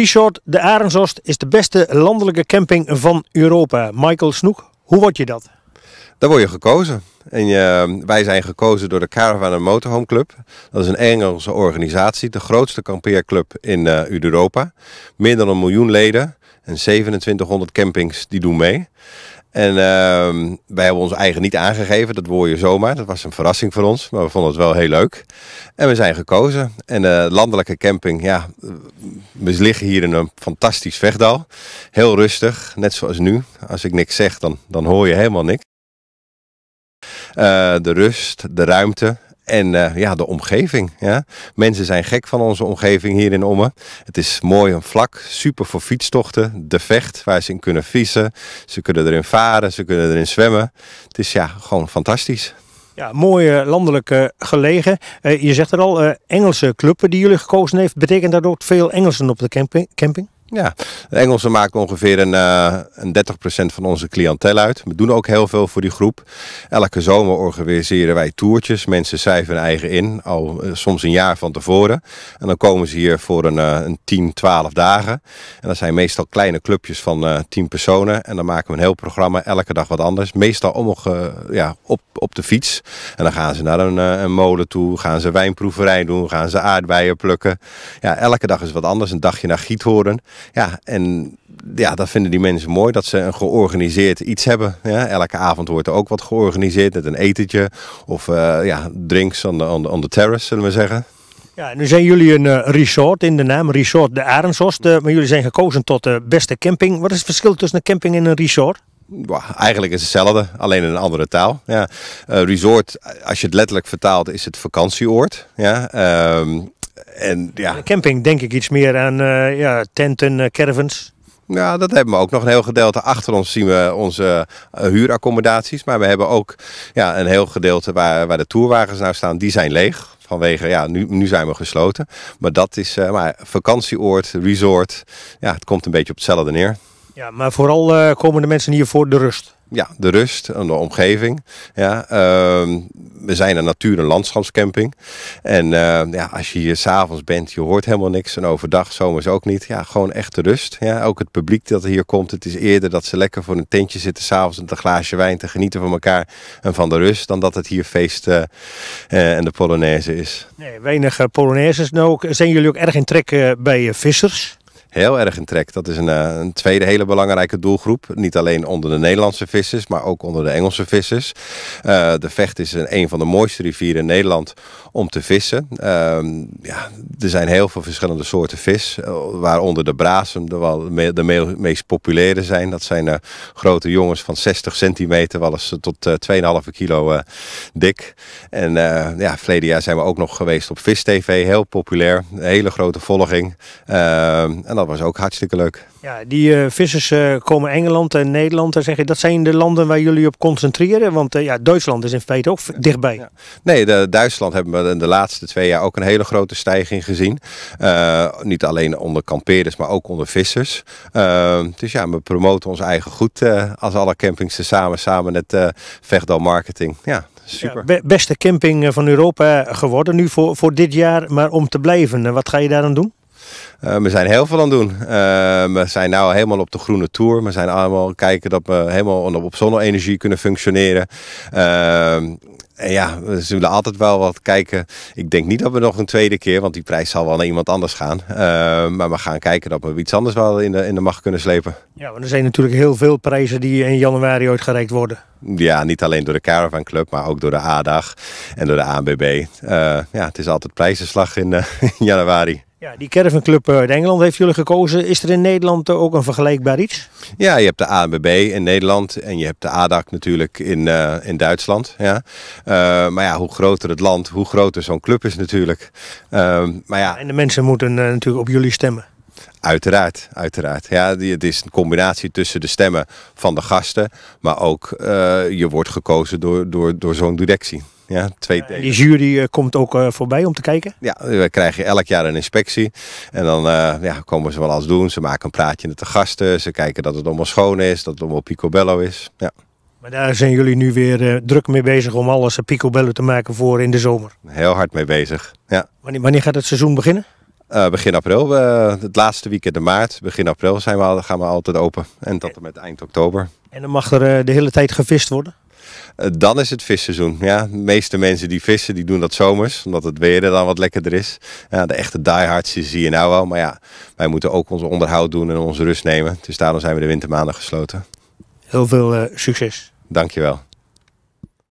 Resort de Arendshorst is de beste landelijke camping van Europa. Michael Snoek, hoe word je dat? Daar word je gekozen. En je, eh, wij zijn gekozen door de Caravan en Motorhome Club. Dat is een Engelse organisatie, de grootste kampeerclub in eh, Europa. Meer dan een miljoen leden en 2700 campings die doen mee. En ehm, wij hebben ons eigen niet aangegeven, dat hoor je zomaar. Dat was een verrassing voor ons, maar we vonden het wel heel leuk. En we zijn gekozen. En eh, de landelijke camping, ja, eh, we liggen hier in een fantastisch vechtdal. Heel rustig, net zoals nu. Als ik niks zeg, dan, dan hoor je helemaal niks. Eh, de rust, de ruimte, en eh, ja, de omgeving. Ja. Mensen zijn gek van onze omgeving hier in Ommen. Het is mooi en vlak, super voor fietstochten. De vecht, waar ze in kunnen vissen. Ze kunnen erin varen, ze kunnen erin zwemmen. Het is ja, gewoon fantastisch. Ja, mooi eh, landelijk gelegen. Eh, je zegt er al, Engelse club die jullie gekozen heeft. Betekent dat ook veel Engelsen op de camping? Ja, de Engelsen maken ongeveer een, uh, een 30% van onze cliëntel uit. We doen ook heel veel voor die groep. Elke zomer organiseren wij toertjes. Mensen cijferen eigen in, al eh, soms een jaar van tevoren. En dan komen ze hier voor een, uh, een 10, 12 dagen. En dat zijn meestal kleine clubjes van 10 personen. En dan maken we een heel programma, elke dag wat anders. Meestal om, ja, op, op de fiets. En dan gaan ze naar een, een molen toe, gaan ze wijnproeverij doen, gaan ze aardbeien plukken. Ja, elke dag is wat anders. Een dagje naar Giethoorn. Ja, en ja, dat vinden die mensen mooi, dat ze een georganiseerd iets hebben. Ja, elke avond wordt er ook wat georganiseerd, met een etentje of eh, ja, drinks aan de on, on the terrace, zullen we zeggen. Ja, nu zijn jullie een eh, resort in de naam, Resort de Arenshorst. Eh, maar jullie zijn gekozen tot de beste camping. Wat is het verschil tussen een camping en een resort? eigenlijk is hetzelfde, alleen in een andere taal. Ja. resort, als je het letterlijk vertaalt, is het vakantieoord. Ja. Ehm, en, ja. camping denk ik iets meer aan eh, ja, tenten, eh, caravans. Ja, dat hebben we ook nog een heel gedeelte. Achter ons zien we onze eh, huuraccommodaties. Maar we hebben ook ja, een heel gedeelte waar, waar de tourwagens nou staan. Die zijn leeg vanwege, ja, nu, nu zijn we gesloten. Maar dat is uh, maar vakantieoord, resort. Ja, het komt een beetje op hetzelfde neer. Ja, maar vooral komen de mensen hier voor de rust ja, de rust en de omgeving. Ja, ehm, we zijn een natuur- en landschapscamping. En ehm, ja, als je hier s'avonds bent, je hoort helemaal niks. En overdag, zomers ook niet. Ja, gewoon echt de rust. Ja, ook het publiek dat hier komt. Het is eerder dat ze lekker voor een tentje zitten s'avonds met een glaasje wijn te genieten van elkaar en van de rust. Dan dat het hier feest eh, eh, en de Polonaise is. Nee, weinig eh, Polonaises. Nou, zijn jullie ook erg in trek bij vissers? heel erg in trek. Dat is een, eh, een, tweede hele belangrijke doelgroep. Niet alleen onder de Nederlandse vissers, maar ook onder de Engelse vissers. Eh, de Vecht is een, een van de mooiste rivieren in Nederland om te vissen. Ehm, ja, er zijn heel veel verschillende soorten vis, eh, waaronder de brazen de, wel, de meest populaire zijn. Dat zijn grote jongens van 60 centimeter, wel eens tot 2,5 kilo dik. En ja, verleden jaar zijn we ook nog geweest op Vis TV, heel populair. hele grote volging. Ehm, en dat was ook hartstikke leuk. Ja, die eh, vissers eh, komen Engeland en Nederland. En zeg je, dat zijn de landen waar jullie op concentreren? Want eh, ja, Duitsland is in feite ook dichtbij. Nee, de, Duitsland hebben we in de laatste twee jaar ook een hele grote stijging gezien. niet alleen onder kampeerders, maar ook onder vissers. dus ja, we promoten ons eigen goed als alle campings samen, samen met uh, Vegdal Marketing. Ja, super. Ja, beste camping van Europa geworden nu voor, voor dit jaar. Maar om te blijven, wat ga je daar aan doen? Eh, we zijn heel veel aan het doen. Eh, we zijn nu helemaal op de groene tour. We zijn allemaal kijken dat we helemaal op zonne-energie kunnen functioneren. Ehm, en ja, we zullen altijd wel wat kijken. Ik denk niet dat we nog een tweede keer, want die prijs zal wel naar iemand anders gaan. Ehm, maar we gaan kijken dat we iets anders wel in de, in de macht kunnen slepen. Ja, want er zijn natuurlijk heel veel prijzen die in januari ooit gereikt worden. Ja, niet alleen door de Caravan Club, maar ook door de ADAG en door de ANBB. Eh, ja, het is altijd prijzenslag in, in januari. Ja, die caravanclub eh, uit Engeland heeft jullie gekozen. Is er in Nederland ook een vergelijkbaar iets? Ja, je hebt de ANBB in Nederland en je hebt de ADAC natuurlijk in, eh, in Duitsland. Ja. Eh, maar ja, hoe groter het land, hoe groter zo'n club is natuurlijk. Ehm, maar ja. En de mensen moeten natuurlijk op jullie stemmen. Uiteraard, uiteraard. Ja, het is een combinatie tussen de stemmen van de gasten, maar ook je wordt gekozen door, door, door zo'n directie. Ja, twee eh, Die jury eh, komt ook eh, voorbij om te kijken? Ja, we krijgen elk jaar een inspectie. En dan ja, komen ze wel als doen. Ze maken een praatje met de gasten. Ze kijken dat het allemaal schoon is, dat het allemaal picobello is. Ja. Maar daar zijn jullie nu weer druk mee bezig om alles picobello te maken voor in de zomer. Heel hard mee bezig, ja. Wanneer, gaat het seizoen beginnen? begin april, het laatste weekend in maart. Begin april zijn we, al, gaan we altijd open. En tot en met eind oktober. En dan mag er de hele tijd gevist worden? Eh, dan is het visseizoen. Ja, de meeste mensen die vissen, die doen dat zomers, omdat het weer er dan wat lekkerder is. Ja, de echte diehards zie je nou wel, maar ja, wij moeten ook ons onderhoud doen en onze rust nemen. Dus daarom zijn we de wintermaanden gesloten. Heel veel uh, succes. Dankjewel.